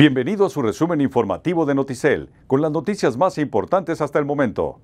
Bienvenido a su resumen informativo de Noticel, con las noticias más importantes hasta el momento.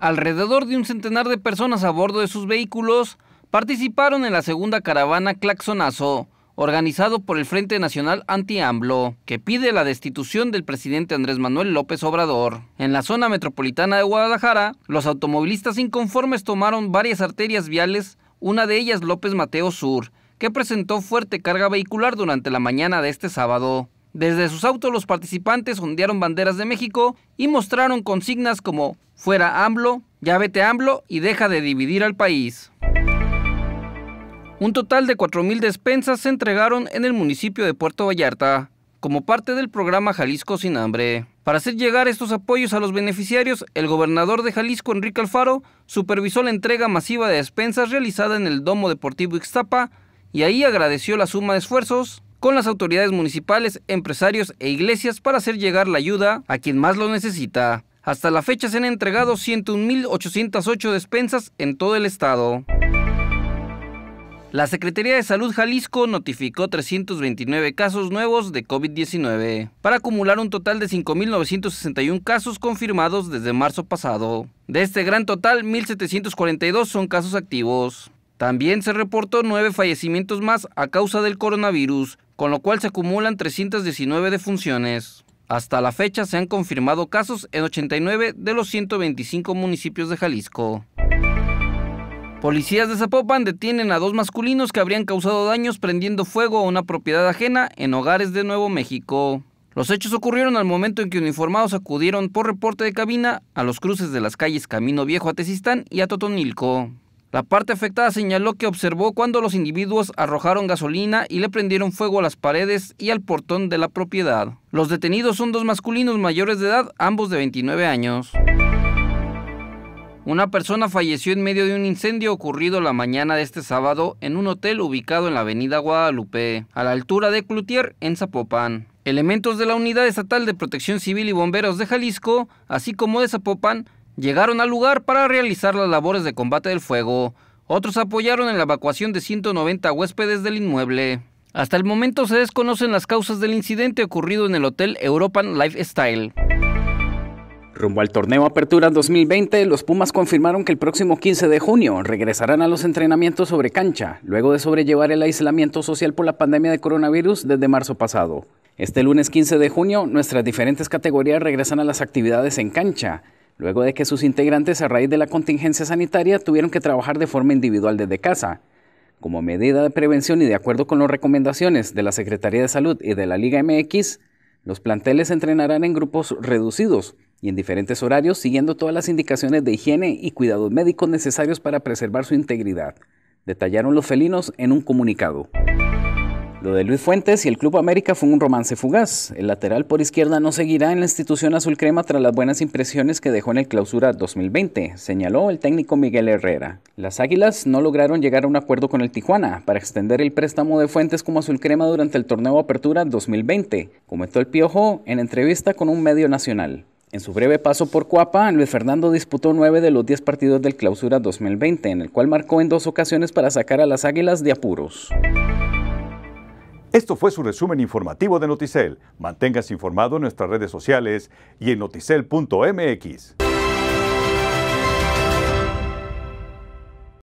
Alrededor de un centenar de personas a bordo de sus vehículos participaron en la segunda caravana Claxonazo, organizado por el Frente Nacional Anti-AMBLO, que pide la destitución del presidente Andrés Manuel López Obrador. En la zona metropolitana de Guadalajara, los automovilistas inconformes tomaron varias arterias viales, una de ellas López Mateo Sur, que presentó fuerte carga vehicular durante la mañana de este sábado. Desde sus autos los participantes ondearon banderas de México y mostraron consignas como fuera AMLO, ya vete AMLO y deja de dividir al país. Un total de 4.000 despensas se entregaron en el municipio de Puerto Vallarta, como parte del programa Jalisco sin hambre. Para hacer llegar estos apoyos a los beneficiarios, el gobernador de Jalisco, Enrique Alfaro, supervisó la entrega masiva de despensas realizada en el Domo Deportivo Ixtapa y ahí agradeció la suma de esfuerzos con las autoridades municipales, empresarios e iglesias para hacer llegar la ayuda a quien más lo necesita. Hasta la fecha se han entregado 101.808 despensas en todo el estado. La Secretaría de Salud Jalisco notificó 329 casos nuevos de COVID-19, para acumular un total de 5.961 casos confirmados desde marzo pasado. De este gran total, 1.742 son casos activos. También se reportó nueve fallecimientos más a causa del coronavirus, con lo cual se acumulan 319 defunciones. Hasta la fecha se han confirmado casos en 89 de los 125 municipios de Jalisco. Policías de Zapopan detienen a dos masculinos que habrían causado daños prendiendo fuego a una propiedad ajena en hogares de Nuevo México. Los hechos ocurrieron al momento en que uniformados acudieron por reporte de cabina a los cruces de las calles Camino Viejo a Tezistán y a Totonilco. La parte afectada señaló que observó cuando los individuos arrojaron gasolina y le prendieron fuego a las paredes y al portón de la propiedad. Los detenidos son dos masculinos mayores de edad, ambos de 29 años. Una persona falleció en medio de un incendio ocurrido la mañana de este sábado en un hotel ubicado en la avenida Guadalupe, a la altura de Cloutier, en Zapopan. Elementos de la Unidad Estatal de Protección Civil y Bomberos de Jalisco, así como de Zapopan, llegaron al lugar para realizar las labores de combate del fuego. Otros apoyaron en la evacuación de 190 huéspedes del inmueble. Hasta el momento se desconocen las causas del incidente ocurrido en el hotel European Lifestyle. Rumbo al torneo Apertura 2020, los Pumas confirmaron que el próximo 15 de junio regresarán a los entrenamientos sobre cancha, luego de sobrellevar el aislamiento social por la pandemia de coronavirus desde marzo pasado. Este lunes 15 de junio, nuestras diferentes categorías regresan a las actividades en cancha luego de que sus integrantes a raíz de la contingencia sanitaria tuvieron que trabajar de forma individual desde casa. Como medida de prevención y de acuerdo con las recomendaciones de la Secretaría de Salud y de la Liga MX, los planteles entrenarán en grupos reducidos y en diferentes horarios siguiendo todas las indicaciones de higiene y cuidados médicos necesarios para preservar su integridad, detallaron los felinos en un comunicado. Lo de Luis Fuentes y el Club América fue un romance fugaz. El lateral por izquierda no seguirá en la institución azul crema tras las buenas impresiones que dejó en el clausura 2020, señaló el técnico Miguel Herrera. Las Águilas no lograron llegar a un acuerdo con el Tijuana para extender el préstamo de Fuentes como azul crema durante el torneo Apertura 2020, comentó el Piojo en entrevista con un medio nacional. En su breve paso por Cuapa, Luis Fernando disputó nueve de los diez partidos del Clausura 2020, en el cual marcó en dos ocasiones para sacar a las Águilas de apuros. Esto fue su resumen informativo de Noticel. Manténgase informado en nuestras redes sociales y en noticel.mx.